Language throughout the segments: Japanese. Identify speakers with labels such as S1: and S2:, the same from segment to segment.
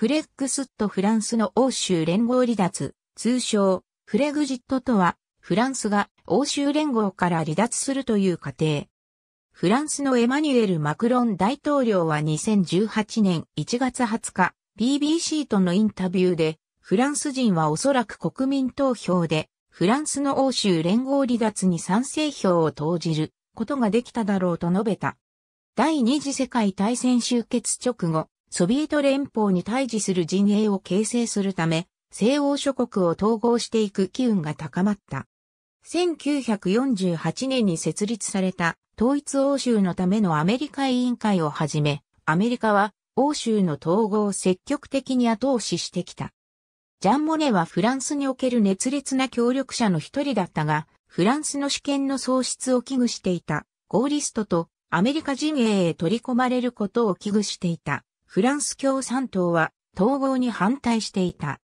S1: フレックスットフランスの欧州連合離脱、通称、フレグジットとは、フランスが欧州連合から離脱するという過程。フランスのエマニュエル・マクロン大統領は2018年1月20日、BBC とのインタビューで、フランス人はおそらく国民投票で、フランスの欧州連合離脱に賛成票を投じることができただろうと述べた。第二次世界大戦終結直後、ソビエト連邦に対峙する陣営を形成するため、西欧諸国を統合していく機運が高まった。1948年に設立された統一欧州のためのアメリカ委員会をはじめ、アメリカは欧州の統合を積極的に後押ししてきた。ジャン・モネはフランスにおける熱烈な協力者の一人だったが、フランスの主権の喪失を危惧していた、ゴーリストとアメリカ陣営へ取り込まれることを危惧していた。フランス共産党は統合に反対していた。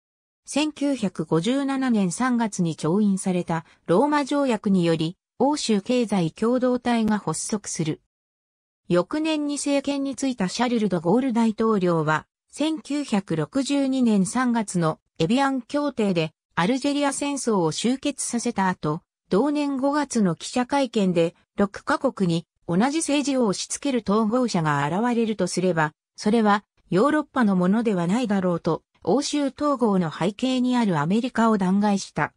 S1: 1957年3月に調印されたローマ条約により欧州経済共同体が発足する。翌年に政権に就いたシャルル・ド・ゴール大統領は1962年3月のエビアン協定でアルジェリア戦争を終結させた後、同年5月の記者会見で6カ国に同じ政治を押し付ける統合者が現れるとすれば、それはヨーロッパのものではないだろうと、欧州統合の背景にあるアメリカを弾劾した。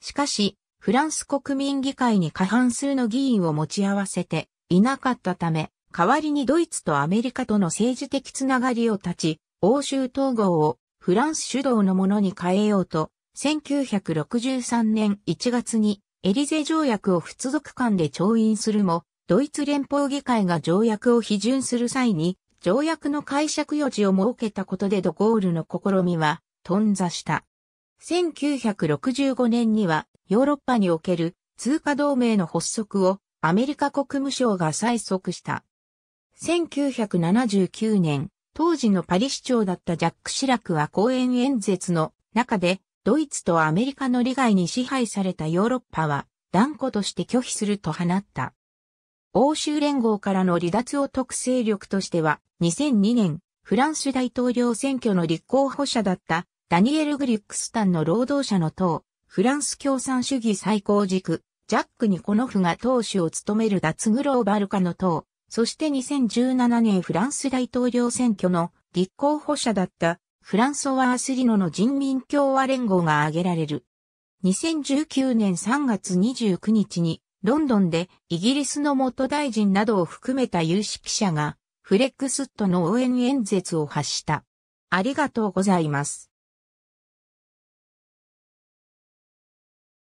S1: しかし、フランス国民議会に過半数の議員を持ち合わせていなかったため、代わりにドイツとアメリカとの政治的つながりを断ち、欧州統合をフランス主導のものに変えようと、1963年1月にエリゼ条約を不族間で調印するも、ドイツ連邦議会が条約を批准する際に、条約の解釈余地を設けたことでドゴールの試みは頓挫した。1965年にはヨーロッパにおける通貨同盟の発足をアメリカ国務省が催促した。1979年、当時のパリ市長だったジャック・シラクは講演演説の中で、ドイツとアメリカの利害に支配されたヨーロッパは断固として拒否すると放った。欧州連合からの離脱を特勢力としては、2002年、フランス大統領選挙の立候補者だったダニエル・グリックスタンの労働者の党、フランス共産主義最高軸、ジャック・ニコノフが党首を務める脱グローバル化の党、そして2017年フランス大統領選挙の立候補者だったフランソワースリノの人民共和連合が挙げられる。2019年3月29日にロンドンでイギリスの元大臣などを含めた有識者がフレックスットの応援演説を発した。ありがとうございます。